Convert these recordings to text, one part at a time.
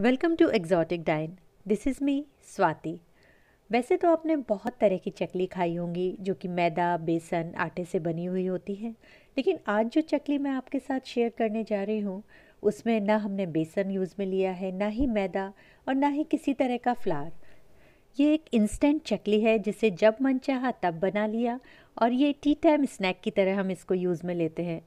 welcome to exotic dine this is me Swati वैसे तो आपने बहुत तरह की चकली खाई होंगी जो कि मैदा बेसन आटे से बनी हुई होती है लेकिन आज जो चकली मैं आपके साथ शेयर करने जा रही हूँ उसमें ना हमने बेसन यूज़ में लिया है ना ही मैदा और ना ही किसी तरह का फ्लार ये एक इंस्टेंट चकली है जिसे जब मन चाहा तब बना लिया और ये टी टाइम स्नैक की तरह हम इसको यूज़ में लेते हैं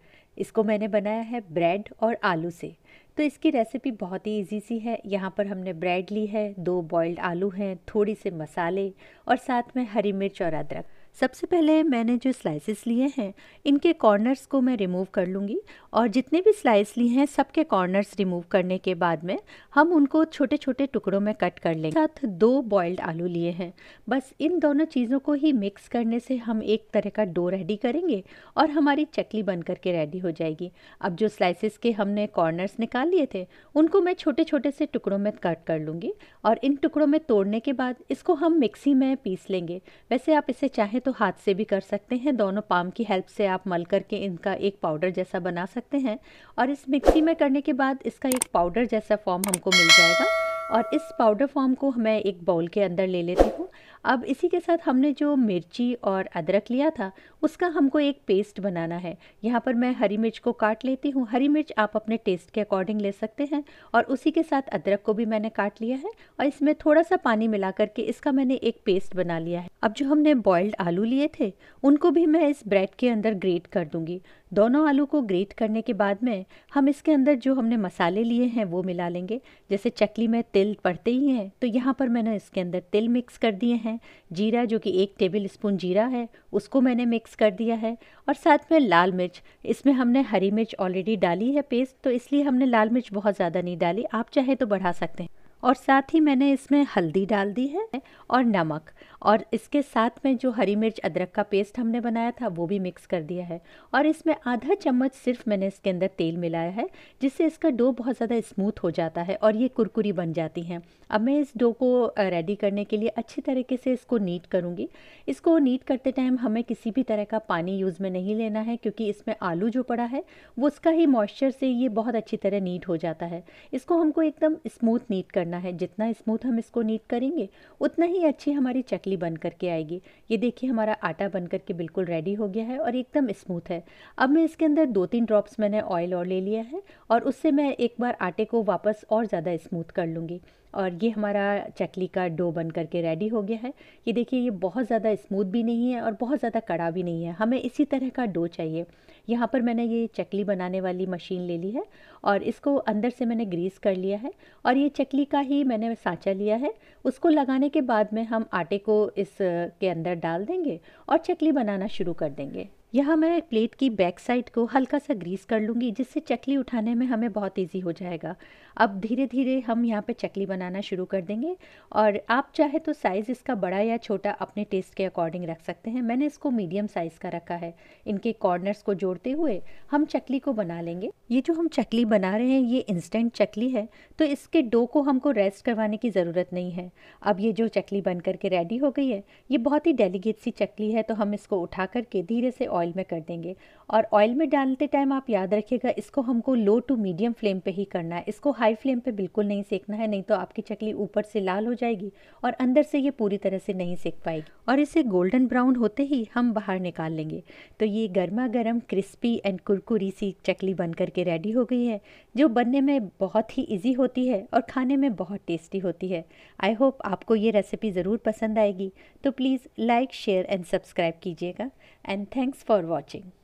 इसको मैंने बनाया है ब्रेड और आलू से तो इसकी रेसिपी बहुत ही इजी सी है यहाँ पर हमने ब्रेड ली है दो बॉइल्ड आलू हैं थोड़ी से मसाले और साथ में हरी मिर्च और अदरक सबसे पहले मैंने जो स्लाइसेस लिए हैं इनके कॉर्नर्स को मैं रिमूव कर लूँगी और जितने भी स्लाइस लिए हैं सबके कॉर्नर्स रिमूव करने के बाद में हम उनको छोटे छोटे टुकड़ों में कट कर लेंगे साथ दो बॉयल्ड आलू लिए हैं बस इन दोनों चीज़ों को ही मिक्स करने से हम एक तरह का डो रेडी करेंगे और हमारी चकली बन करके रेडी हो जाएगी अब जो स्लाइसिस के हमने कॉर्नर्स निकाल लिए थे उनको मैं छोटे छोटे से टुकड़ों में कट कर लूँगी और इन टुकड़ों में तोड़ने के बाद इसको हम मिक्सी में पीस लेंगे वैसे आप इसे चाहें चाहें तो हाथ से भी कर सकते हैं दोनों पाम की हेल्प से आप मल करके इनका एक पाउडर जैसा बना सकते हैं और इस मिक्सी में करने के बाद इसका एक पाउडर जैसा फॉर्म हमको मिल जाएगा और इस पाउडर फॉर्म को मैं एक बाउल के अंदर ले लेती हूँ अब इसी के साथ हमने जो मिर्ची और अदरक लिया था उसका हमको एक पेस्ट बनाना है यहाँ पर मैं हरी मिर्च को काट लेती हूँ हरी मिर्च आप अपने टेस्ट के अकॉर्डिंग ले सकते हैं और उसी के साथ अदरक को भी मैंने काट लिया है और इसमें थोड़ा सा पानी मिला करके इसका मैंने एक पेस्ट बना लिया है अब जो हमने बॉयल्ड आलू लिए थे उनको भी मैं इस ब्रेड के अंदर ग्रेट कर दूँगी दोनों आलू को ग्रेट करने के बाद में हम इसके अंदर जो हमने मसाले लिए हैं वो मिला लेंगे जैसे चकली में तिल पड़ते ही हैं तो यहाँ पर मैंने इसके अंदर तिल मिक्स कर दिए हैं जीरा जो कि एक टेबल स्पून जीरा है उसको मैंने मिक्स कर दिया है और साथ में लाल मिर्च इसमें हमने हरी मिर्च ऑलरेडी डाली है पेस्ट तो इसलिए हमने लाल मिर्च बहुत ज़्यादा नहीं डाली आप चाहे तो बढ़ा सकते हैं और साथ ही मैंने इसमें हल्दी डाल दी है और नमक और इसके साथ में जो हरी मिर्च अदरक का पेस्ट हमने बनाया था वो भी मिक्स कर दिया है और इसमें आधा चम्मच सिर्फ मैंने इसके अंदर तेल मिलाया है जिससे इसका डो बहुत ज़्यादा स्मूथ हो जाता है और ये कुरकुरी बन जाती हैं अब मैं इस डो को रेडी करने के लिए अच्छी तरीके से इसको नीट करूँगी इसको नीट करते टाइम हमें किसी भी तरह का पानी यूज़ में नहीं लेना है क्योंकि इसमें आलू जो पड़ा है वो उसका ही मॉइस्चर से ये बहुत अच्छी तरह नीट हो जाता है इसको हमको एकदम स्मूथ नीट करना करना है जितना स्मूथ हम इसको नीट करेंगे उतना ही अच्छी हमारी चकली बन करके आएगी ये देखिए हमारा आटा बन करके बिल्कुल रेडी हो गया है और एकदम स्मूथ है अब मैं इसके अंदर दो तीन ड्रॉप्स मैंने ऑयल और ले लिया है और उससे मैं एक बार आटे को वापस और ज़्यादा स्मूथ कर लूँगी और ये हमारा चकली का डो बन करके रेडी हो गया है ये देखिए ये बहुत ज़्यादा स्मूथ भी नहीं है और बहुत ज़्यादा कड़ा भी नहीं है हमें इसी तरह का डो चाहिए यहाँ पर मैंने ये चकली बनाने वाली मशीन ले ली है और इसको अंदर से मैंने ग्रीस कर लिया है और ये चकली का ही मैंने सांचा लिया है उसको लगाने के बाद में हम आटे को इस के अंदर डाल देंगे और चकली बनाना शुरू कर देंगे यहाँ मैं प्लेट की बैक साइड को हल्का सा ग्रीस कर लूँगी जिससे चकली उठाने में हमें बहुत इजी हो जाएगा अब धीरे धीरे हम यहाँ पे चकली बनाना शुरू कर देंगे और आप चाहे तो साइज़ इसका बड़ा या छोटा अपने टेस्ट के अकॉर्डिंग रख सकते हैं मैंने इसको मीडियम साइज़ का रखा है इनके कॉर्नर्स को जोड़ते हुए हम चकली को बना लेंगे ये जो हम चकली बना रहे हैं ये इंस्टेंट चकली है तो इसके डो को हमको रेस्ट करवाने की ज़रूरत नहीं है अब ये जो चकली बन करके रेडी हो गई है ये बहुत ही डेलीगेट सी चकली है तो हम इसको उठा करके धीरे से ऑयल में कर देंगे और ऑयल में डालते टाइम आप याद रखिएगा इसको हमको लो टू मीडियम फ्लेम पे ही करना है इसको हाई फ्लेम पे बिल्कुल नहीं सेकना है नहीं तो आपकी चकली ऊपर से लाल हो जाएगी और अंदर से ये पूरी तरह से नहीं सेक पाएगी और इसे गोल्डन ब्राउन होते ही हम बाहर निकाल लेंगे तो ये गर्मा गर्म क्रिस्पी एंड कुरकुरी सी चकली बन करके रेडी हो गई है जो बनने में बहुत ही ईजी होती है और खाने में बहुत टेस्टी होती है आई होप आपको ये रेसिपी ज़रूर पसंद आएगी तो please like share and subscribe कीजिएगा एंड थैंक्स फॉर वॉचिंग